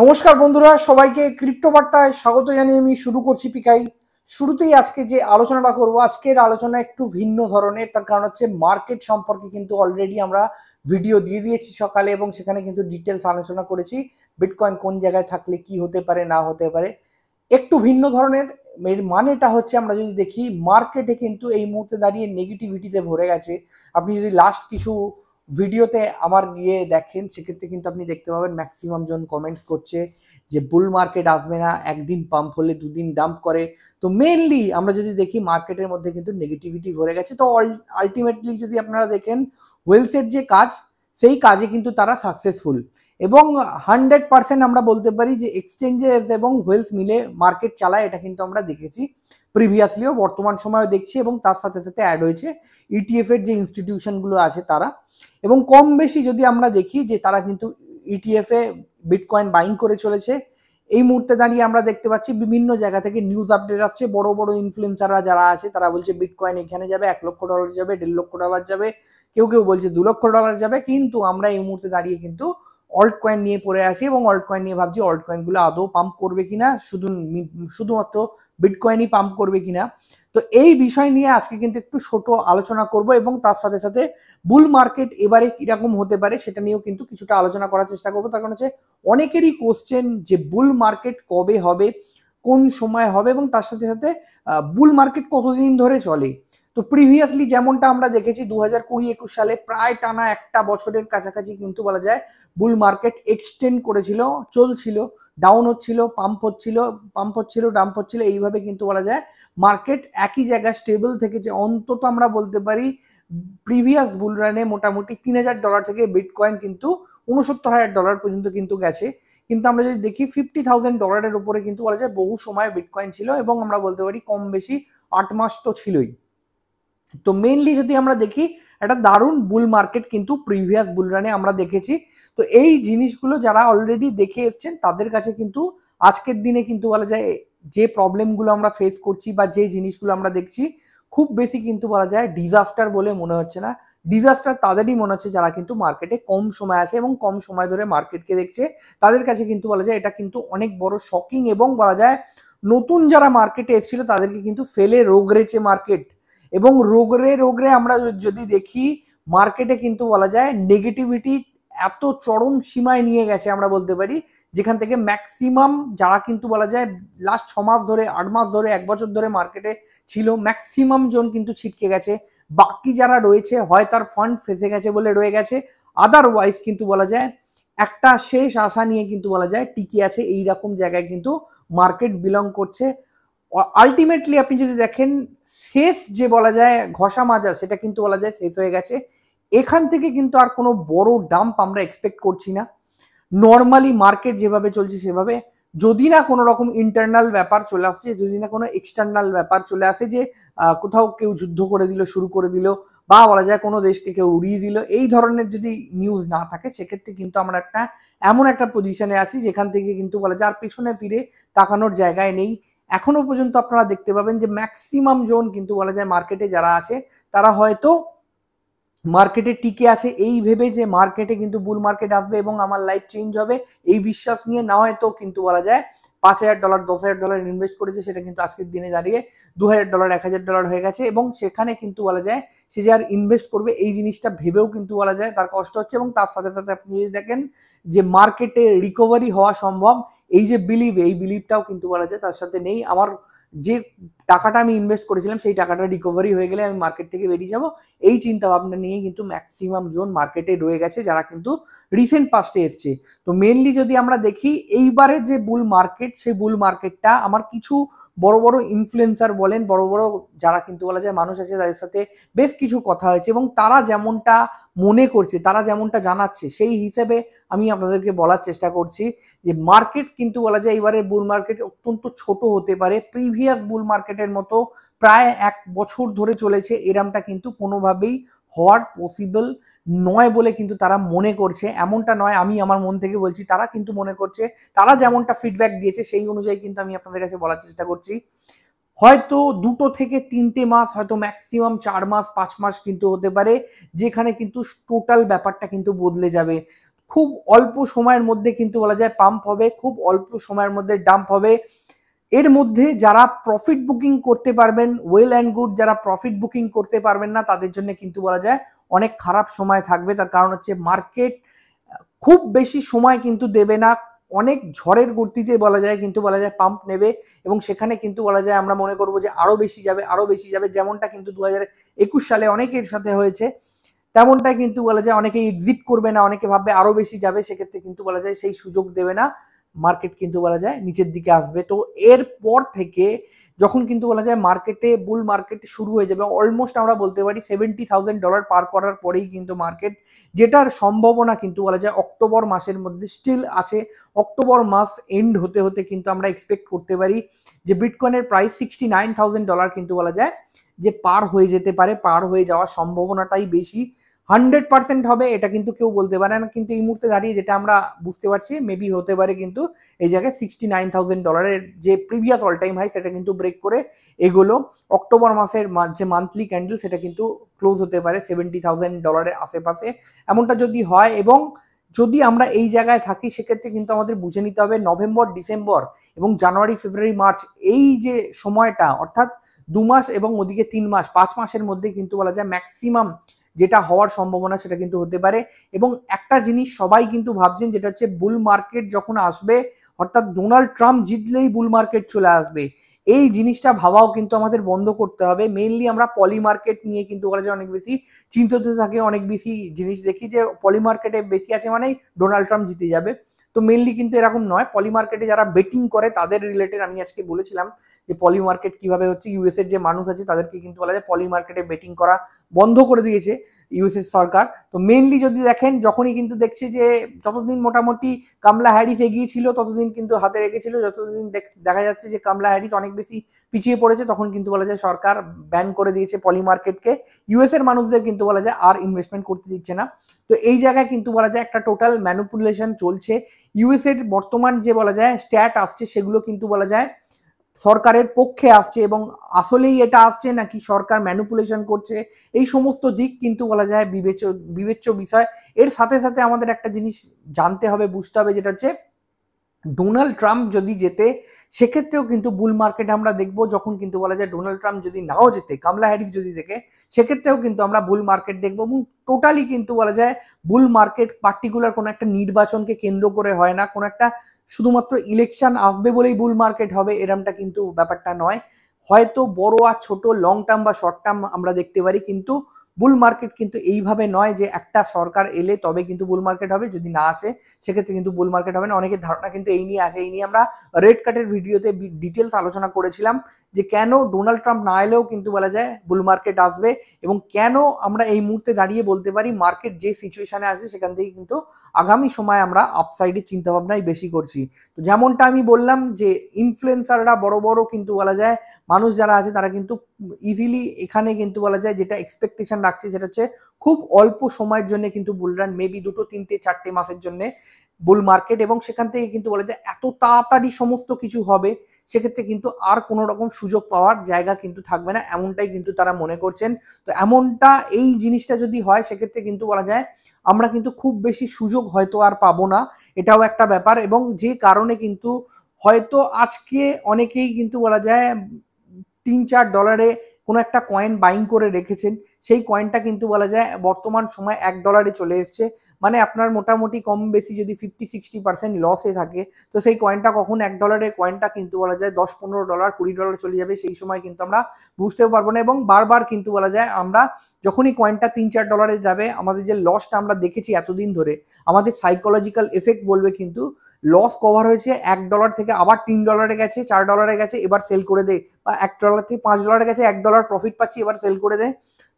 নমস্কার বন্ধুরা সবাইকে ক্রিপ্টো বার্তায় স্বাগত জানিয়ে আমি শুরু করছি পিকাই শুরুতেই আজকে যে আলোচনাটা করব আজকের আলোচনা একটু ভিন্ন ধরনের তার কারণ হচ্ছে মার্কেট সম্পর্কে কিন্তু অলরেডি আমরা ভিডিও দিয়ে দিয়েছি সকালে এবং সেখানে কিন্তু ডিটেলস আলোচনা করেছি বিটকয়েন কোন জায়গায় থাকলে কি হতে পারে না হতে পারে একটু ভিন্ন ধরনের এর মানেটা হচ্ছে আমরা যদি দেখি মার্কেটে কিন্তু এই মুহূর্তে দাঁড়িয়ে নেগেটিভিটিতে ভরে গেছে আপনি যদি লাস্ট কিছু ভিডিওতে আমার গিয়ে দেখেন সেক্ষেত্রে কিন্তু আপনি দেখতে পাবেন ম্যাক্সিমাম জন কমেন্টস করছে যে বুল মার্কেট আসবে না একদিন পাম্প হলে দুদিন ডাম্প করে তো মেনলি আমরা যদি দেখি মার্কেটের মধ্যে কিন্তু নেগেটিভিটি ভরে গেছে তো আলটিমেটলি যদি আপনারা দেখেন ওয়েলসের যে কাজ সেই কাজে কিন্তু তারা সাকসেসফুল এবং হান্ড্রেড পার্সেন্ট আমরা বলতে পারি যে এক্সচেঞ্জেস এবং ওয়েলস মিলে মার্কেট চালায় এটা কিন্তু আমরা দেখেছি প্রিভিয়াসলিও বর্তমান সময়ও দেখছি এবং তার সাথে সাথে অ্যাড হয়েছে ইটিএফ e এর যে ইনস্টিটিউশনগুলো আছে তারা এবং কম বেশি যদি আমরা দেখি যে তারা কিন্তু ইটিএফ e এ বিটকয়েন বাইং করে চলেছে এই মুহূর্তে দাঁড়িয়ে আমরা দেখতে পাচ্ছি বিভিন্ন জায়গা থেকে নিউজ আপডেট আসছে বড় বড় ইনফ্লুয়েন্সাররা যারা আছে তারা বলছে বিটকয়েন এখানে যাবে এক লক্ষ ডলার যাবে দেড় লক্ষ ডলার যাবে কেউ কেউ বলছে দু লক্ষ ডলার যাবে কিন্তু আমরা এই মুহূর্তে দাঁড়িয়ে কিন্তু অল্ট কয়েন নিয়ে পড়ে আছি এবং অল্ট কয়েন নিয়ে ভাবছি অল্ট কয়েনগুলো আদৌ পাম্প করবে কিনা শুধু শুধুমাত্র বিটকয়েনই পাম্প করবে কিনা তো এই বিষয় নিয়ে আজকে কিন্তু একটু ছোট আলোচনা করব এবং তার সাথে সাথে বুল মার্কেট এবারে কীরকম হতে পারে সেটা নিয়েও কিন্তু কিছুটা আলোচনা করার চেষ্টা করবো তার কারণ হচ্ছে অনেকেরই কোশ্চেন যে বুল মার্কেট কবে হবে কোন সময় হবে এবং তার সাথে সাথে বুল মার্কেট কতদিন ধরে চলে তো প্রিভিয়াসলি যেমনটা আমরা দেখেছি দু হাজার কুড়ি একুশ সালে প্রায় টানা একটা বছরের কাছাকাছি কিন্তু বলা যায় বুল মার্কেট এক্সটেন্ড করেছিল চলছিল ডাউন হচ্ছিল পাম্প হচ্ছিল পাম্প হচ্ছিল ডাম্প হচ্ছিল এইভাবে কিন্তু বলা যায় মার্কেট একই জায়গায় স্টেবল থেকে যে অন্তত আমরা বলতে পারি প্রিভিয়াস বুল রানে মোটামুটি তিন হাজার ডলার থেকে বিটকয়েন কিন্তু উনসত্তর হাজার ডলার পর্যন্ত কিন্তু গেছে কিন্তু আমরা যদি দেখি ফিফটি থাউজেন্ড ডলারের উপরে কিন্তু বলা যায় বহু সময় বিটকয়েন ছিল এবং আমরা বলতে পারি কম বেশি আট মাস তো ছিলই তো মেনলি যদি আমরা দেখি একটা দারুণ বুল মার্কেট কিন্তু প্রিভিয়াস বুল রানে আমরা দেখেছি তো এই জিনিসগুলো যারা অলরেডি দেখে এসছেন তাদের কাছে কিন্তু আজকের দিনে কিন্তু বলা যায় যে প্রবলেমগুলো আমরা ফেস করছি বা যে জিনিসগুলো আমরা দেখছি খুব বেশি কিন্তু বলা যায় ডিজাস্টার বলে মনে হচ্ছে না ডিজাস্টার তাদেরই মনে হচ্ছে যারা কিন্তু মার্কেটে কম সময় আছে এবং কম সময় ধরে মার্কেটকে দেখছে তাদের কাছে কিন্তু বলা যায় এটা কিন্তু অনেক বড় শকিং এবং বলা যায় নতুন যারা মার্কেটে এসেছিল তাদেরকে কিন্তু ফেলে রোগ রোগড়েছে মার্কেট এবং রোগরে রোগরে আমরা যদি দেখি মার্কেটে কিন্তু বলা যায় নেগেটিভিটি এত চরম সীমায় নিয়ে গেছে আমরা বলতে পারি যেখান থেকে ম্যাক্সিমাম যারা কিন্তু বলা যায় লাস্ট ছ মাস ধরে আট মাস ধরে এক বছর ধরে মার্কেটে ছিল ম্যাক্সিমাম জন কিন্তু ছিটকে গেছে বাকি যারা রয়েছে হয় তার ফান্ড ফেসে গেছে বলে রয়ে গেছে আদারওয়াইজ কিন্তু বলা যায় একটা শেষ আশা নিয়ে কিন্তু বলা যায় টিকে আছে এই রকম জায়গায় কিন্তু মার্কেট বিলং করছে আলটিমেটলি আপনি যদি দেখেন শেষ যে বলা যায় ঘষা মাজা সেটা কিন্তু বলা যায় শেষ হয়ে গেছে এখান থেকে কিন্তু আর কোনো বড় ডাম্প আমরা এক্সপেক্ট করছি না নর্মালি মার্কেট যেভাবে চলছে সেভাবে যদি না কোনো রকম ইন্টারনাল ব্যাপার চলে আসছে যদি না কোনো এক্সটার্নাল ব্যাপার চলে আসে যে কোথাও কেউ যুদ্ধ করে দিল শুরু করে দিল বা বলা যায় কোনো দেশকে কেউ উড়িয়ে দিল এই ধরনের যদি নিউজ না থাকে সেক্ষেত্রে কিন্তু আমরা একটা এমন একটা পজিশনে আসি যেখান থেকে কিন্তু বলা যায় আর পেছনে ফিরে তাকানোর জায়গায় নেই এখনো পর্যন্ত আপনারা দেখতে পাবেন যে ম্যাক্সিমাম জোন কিন্তু বলা যায় মার্কেটে যারা আছে তারা হয়তো মার্কেটে টিকে আছে এই ভেবে যে মার্কেটে কিন্তু বুল মার্কেট আসবে এবং আমার লাইফ চেঞ্জ হবে এই বিশ্বাস নিয়ে না হয়তো কিন্তু বলা যায় পাঁচ হাজার ডলার দশ হাজার ডলার ইনভেস্ট করেছে সেটা কিন্তু আজকের দিনে দাঁড়িয়ে দু হাজার ডলার এক হাজার ডলার হয়ে গেছে এবং সেখানে কিন্তু বলা যায় সে যে আর ইনভেস্ট করবে এই জিনিসটা ভেবেও কিন্তু বলা যায় তার কষ্ট হচ্ছে এবং তার সাথে সাথে আপনি যদি দেখেন যে মার্কেটে রিকভারি হওয়া সম্ভব এই যে বিলিভ এই বিলিভটাও কিন্তু বলা যায় তার সাথে নেই আমার যে টাকাটা আমি ইনভেস্ট করেছিলাম সেই টাকাটা রিকভারি হয়ে গেলে আমি মার্কেট থেকে বেরিয়ে যাব এই চিন্তা ভাবনা নিয়ে কিন্তু ম্যাক্সিমাম জোন মার্কেটে রয়ে গেছে যারা কিন্তু রিসেন্ট পাস্টে এসছে তো মেনলি যদি আমরা দেখি এইবারে যে বুল মার্কেট সেই বুল মার্কেটটা আমার কিছু বড় বড় ইনফ্লুয়েন্সার বলেন বড় বড় যারা কিন্তু বলা যায় মানুষ আছে তাদের সাথে বেশ কিছু কথা হয়েছে এবং তারা যেমনটা মনে করছে তারা যেমনটা জানাচ্ছে সেই হিসেবে আমি আপনাদেরকে বলার চেষ্টা করছি যে মার্কেট কিন্তু বলা যায় এইবারের বুল মার্কেট অত্যন্ত ছোট হতে পারে প্রিভিয়াস বুল মার্কেট মার্কেটের মতো প্রায় এক বছর ধরে চলেছে এরামটা কিন্তু কোনোভাবেই হওয়ার পসিবল নয় বলে কিন্তু তারা মনে করছে এমনটা নয় আমি আমার মন থেকে বলছি তারা কিন্তু মনে করছে তারা যেমনটা ফিডব্যাক দিয়েছে সেই অনুযায়ী কিন্তু আমি আপনাদের কাছে বলার চেষ্টা করছি হয়তো দুটো থেকে তিনটে মাস হয়তো ম্যাক্সিমাম চার মাস পাঁচ মাস কিন্তু হতে পারে যেখানে কিন্তু টোটাল ব্যাপারটা কিন্তু বদলে যাবে খুব অল্প সময়ের মধ্যে কিন্তু বলা যায় পাম্প হবে খুব অল্প সময়ের মধ্যে ডাম্প হবে এর মধ্যে যারা প্রফিট বুকিং করতে পারবেন ওয়েল অ্যান্ড গুড যারা প্রফিট বুকিং করতে পারবেন না তাদের জন্য কিন্তু বলা যায় অনেক খারাপ সময় থাকবে তার কারণ হচ্ছে মার্কেট খুব বেশি সময় কিন্তু দেবে না অনেক ঝড়ের গতিতে বলা যায় কিন্তু বলা যায় পাম্প নেবে এবং সেখানে কিন্তু বলা যায় আমরা মনে করব যে আরও বেশি যাবে আরও বেশি যাবে যেমনটা কিন্তু দু একুশ সালে অনেকের সাথে হয়েছে তেমনটা কিন্তু বলা যায় অনেকে এক্সিট করবে না অনেকে ভাববে আরও বেশি যাবে সেক্ষেত্রে কিন্তু বলা যায় সেই সুযোগ দেবে না মার্কেট কিন্তু বলা যায় নিচের দিকে আসবে তো এর পর থেকে যখন কিন্তু বলা যায় মার্কেটে বুল মার্কেট শুরু হয়ে যাবে অলমোস্ট আমরা বলতে পারি সেভেন্টি থাউজেন্ড ডলার পার করার পরেই কিন্তু মার্কেট যেটার সম্ভাবনা কিন্তু বলা যায় অক্টোবর মাসের মধ্যে স্টিল আছে অক্টোবর মাস এন্ড হতে হতে কিন্তু আমরা এক্সপেক্ট করতে পারি যে বিটকয়েনের price sixty nine thousand dollar কিন্তু বলা যায় যে পার হয়ে যেতে পারে পার হয়ে যাওয়ার সম্ভাবনাটাই বেশি হান্ড্রেড পার্সেন্ট হবে এটা কিন্তু কেউ বলতে পারে না কিন্তু এই মুহূর্তে দাঁড়িয়ে যেটা আমরা বুঝতে পারছি মেবি হতে পারে কিন্তু এই জায়গায় সিক্সটি নাইন থাউজেন্ড ডলারের যে প্রিভিয়াস অল টাইম হাই সেটা কিন্তু ব্রেক করে এগুলো অক্টোবর মাসের যে মান্থলি ক্যান্ডেল সেটা কিন্তু ক্লোজ হতে পারে সেভেন্টি থাউজেন্ড ডলারের আশেপাশে এমনটা যদি হয় এবং যদি আমরা এই জায়গায় থাকি সেক্ষেত্রে কিন্তু আমাদের বুঝে নিতে হবে নভেম্বর ডিসেম্বর এবং জানুয়ারি ফেব্রুয়ারি মার্চ এই যে সময়টা অর্থাৎ দু মাস এবং ওদিকে তিন মাস পাঁচ মাসের মধ্যে কিন্তু বলা যায় ম্যাক্সিমাম যেটা হওয়ার সম্ভাবনা সেটা কিন্তু হতে পারে এবং একটা জিনিস সবাই কিন্তু ভাবছেন যেটা হচ্ছে বুল মার্কেট যখন আসবে অর্থাৎ ডোনাল্ড ট্রাম্প জিতলেই বুল মার্কেট চলে আসবে এই জিনিসটা ভাবাও কিন্তু আমাদের বন্ধ করতে হবে মেইনলি আমরা পলি মার্কেট নিয়ে কিন্তু ওরা যে অনেক বেশি চিন্তিত থাকে অনেক বেশি জিনিস দেখি যে পলি মার্কেটে বেশি আছে মানেই ডোনাল্ড ট্রাম্প জিতে যাবে তো মেনলি কিন্তু এরকম নয় পলি মার্কেটে যারা বেটিং করে তাদের রিলেটেড আমি আজকে বলেছিলাম যে পলি মার্কেট কীভাবে হচ্ছে ইউএসের যে মানুষ আছে তাদেরকে কিন্তু বলা যায় পলি মার্কেটে বেটিং করা বন্ধ করে দিয়েছে ইউএসএস সরকার তো মেনলি যদি দেখেন যখনই কিন্তু দেখছে যে যতদিন মোটামুটি কামলা হ্যারিস এগিয়েছিল ততদিন কিন্তু হাতে রেখেছিল যতদিন দেখা যাচ্ছে যে কামলা হ্যারিস অনেক বেশি পিছিয়ে পড়েছে তখন কিন্তু বলা যায় সরকার ব্যান করে দিয়েছে পলি মার্কেটকে এর মানুষদের কিন্তু বলা যায় আর ইনভেস্টমেন্ট করতে দিচ্ছে না তো এই জায়গায় কিন্তু বলা যায় একটা টোটাল ম্যানুপুলেশন চলছে এর বর্তমান যে বলা যায় স্ট্যাট আসছে সেগুলো কিন্তু বলা যায় সরকারের পক্ষে আসছে এবং আসলেই এটা আসছে নাকি সরকার ম্যানুপুলেশন করছে এই সমস্ত দিক কিন্তু বলা যায় বিবেচ বিবেচ্য বিষয় এর সাথে সাথে আমাদের একটা জিনিস জানতে হবে বুঝতে হবে যেটা হচ্ছে ডোনাল্ড ট্রাম্প যদি যেতে সেক্ষেত্রেও কিন্তু বুল মার্কেট আমরা দেখব যখন কিন্তু বলা যায় ডোনাল্ড ট্রাম্প যদি নাও যেতে কামলা হ্যারিস যদি দেখে সেক্ষেত্রেও কিন্তু আমরা বুল মার্কেট দেখব এবং টোটালি কিন্তু বলা যায় বুল মার্কেট পার্টিকুলার কোনো একটা নির্বাচনকে কেন্দ্র করে হয় না কোনো একটা শুধুমাত্র ইলেকশন আসবে বলেই বুল মার্কেট হবে এরমটা কিন্তু ব্যাপারটা নয় হয়তো বড় আর ছোট লং টার্ম বা শর্ট টার্ম আমরা দেখতে পারি কিন্তু বুল মার্কেট কিন্তু এইভাবে নয় যে একটা সরকার এলে তবে কিন্তু বুল মার্কেট হবে যদি না আসে সেক্ষেত্রে কিন্তু বুল মার্কেট হবে না অনেকের ধারণা কিন্তু এই নিয়ে আসে এই নিয়ে আমরা রেড কার্ডের ভিডিওতে ডিটেলস আলোচনা করেছিলাম যে কেন ডোনাল্ড ট্রাম্প না এলেও কিন্তু বলা যায় বুল মার্কেট আসবে এবং কেন আমরা এই মুহূর্তে দাঁড়িয়ে বলতে পারি মার্কেট যে সিচুয়েশানে আছে সেখান থেকে কিন্তু আগামী সময় আমরা আপসাইডের চিন্তাভাবনাই বেশি করছি তো যেমনটা আমি বললাম যে ইনফ্লুয়েন্সাররা বড় বড় কিন্তু বলা যায় মানুষ যারা আছে তারা কিন্তু ইজিলি এখানে কিন্তু বলা যায় যেটা এক্সপেকটেশন রাখছে সেটা হচ্ছে খুব অল্প সময়ের জন্য কিন্তু বুল রান মেবি দুটো তিনটে চারটে মাসের জন্য বুল মার্কেট এবং সেখান থেকে কিন্তু বলা যায় এত তাড়াতাড়ি সমস্ত কিছু হবে সেক্ষেত্রে কিন্তু আর কোনো রকম সুযোগ পাওয়ার জায়গা কিন্তু থাকবে না এমনটাই কিন্তু তারা মনে করছেন তো এমনটা এই জিনিসটা যদি হয় সেক্ষেত্রে কিন্তু বলা যায় আমরা কিন্তু খুব বেশি সুযোগ হয়তো আর পাবো না এটাও একটা ব্যাপার এবং যে কারণে কিন্তু হয়তো আজকে অনেকেই কিন্তু বলা যায় তিন চার ডলারে কোনো একটা কয়েন বাইং করে রেখেছেন সেই কয়েনটা কিন্তু বলা যায় বর্তমান সময় এক ডলারে চলে এসছে মানে আপনার মোটামুটি কম বেশি যদি ফিফটি সিক্সটি পার্সেন্ট লসে থাকে তো সেই কয়েনটা কখন এক ডলারের কয়েনটা কিন্তু বলা যায় দশ পনেরো ডলার কুড়ি ডলার চলে যাবে সেই সময় কিন্তু আমরা বুঝতে পারবো না এবং বারবার কিন্তু বলা যায় আমরা যখনই কয়েনটা তিন চার ডলারে যাবে আমাদের যে লসটা আমরা দেখেছি এতদিন ধরে আমাদের সাইকোলজিক্যাল এফেক্ট বলবে কিন্তু লস কভার হয়েছে এক ডলার থেকে আবার তিন ডলারে গেছে চার ডলারে গেছে এবার সেল করে দেয় বা এক ডলার থেকে পাঁচ ডলারে গেছে এক ডলার প্রফিট পাচ্ছি এবার সেল করে দেয়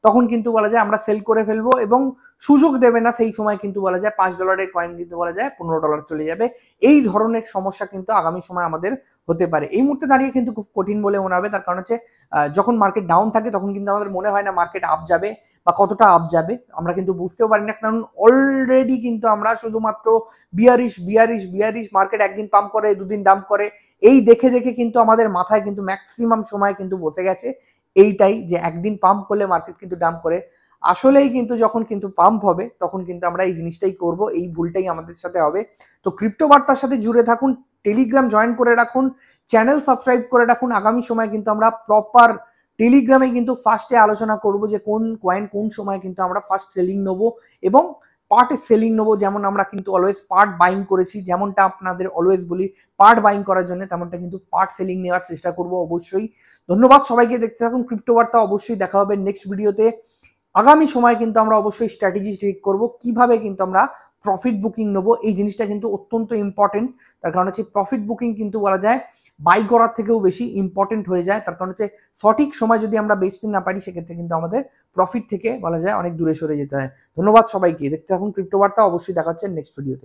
তখন কিন্তু বলা যায় আমরা সেল করে ফেলবো এবং সুযোগ দেবে না সেই সময় কিন্তু বলা যায় পাঁচ ডলারের কয়েন কিন্তু বলা যায় পনেরো ডলার চলে যাবে এই ধরনের সমস্যা কিন্তু আগামী সময় আমাদের হতে পারে এই মুহূর্তে দাঁড়িয়ে কিন্তু খুব কঠিন বলে মনে হবে তার কারণ হচ্ছে যখন মার্কেট ডাউন থাকে তখন কিন্তু আমাদের মনে হয় না মার্কেট আপ যাবে বা কতটা আপ যাবে আমরা কিন্তু বুঝতেও পারি না কারণ অলরেডি কিন্তু আমরা শুধুমাত্র বিয়ারিশ বিয়ারিশ বিয়ারিশ মার্কেট একদিন পাম্প করে দুদিন ডাম্প করে এই দেখে দেখে কিন্তু আমাদের মাথায় কিন্তু ম্যাক্সিমাম সময় কিন্তু বসে গেছে এইটাই যে একদিন পাম্প করলে মার্কেট কিন্তু ডাম্প করে আসলেই কিন্তু যখন কিন্তু পাম্প হবে তখন কিন্তু আমরা এই জিনিসটাই করব এই ভুলটাই আমাদের সাথে হবে তো ক্রিপ্টো বার্তার সাথে জুড়ে থাকুন টেলিগ্রাম জয়েন করে রাখুন চ্যানেল সাবস্ক্রাইব করে রাখুন আগামী সময় কিন্তু আমরা প্রপার টেলিগ্রামে কিন্তু ফার্স্টে আলোচনা করব যে কোন কয়েন কোন সময় কিন্তু আমরা ফার্স্ট সেলিং নেবো এবং পার্টে সেলিং নেবো যেমন আমরা কিন্তু অলওয়েজ পার্ট বাইং করেছি যেমনটা আপনাদের অলওয়েজ বলি পার্ট বাইং করার জন্য তেমনটা কিন্তু পার্ট সেলিং নেওয়ার চেষ্টা করব অবশ্যই ধন্যবাদ সবাইকে দেখতে থাকুন ক্রিপ্টোবার্তা অবশ্যই দেখা হবে নেক্সট ভিডিওতে আগামী সময় কিন্তু আমরা অবশ্যই স্ট্র্যাটেজি ঠিক করব কিভাবে কিন্তু আমরা প্রফিট বুকিং নেব এই জিনিসটা কিন্তু অত্যন্ত ইম্পর্টেন্ট তার কারণ হচ্ছে প্রফিট বুকিং কিন্তু বলা যায় বাই করার থেকেও বেশি ইম্পর্টেন্ট হয়ে যায় তার কারণ হচ্ছে সঠিক সময় যদি আমরা বেচতে না পারি সেক্ষেত্রে কিন্তু আমাদের প্রফিট থেকে বলা যায় অনেক দূরে সরে যেতে হয় ধন্যবাদ সবাইকে দেখতে থাকুন ক্রিপ্টোবার্তা অবশ্যই দেখাচ্ছেন নেক্সট ভিডিওতে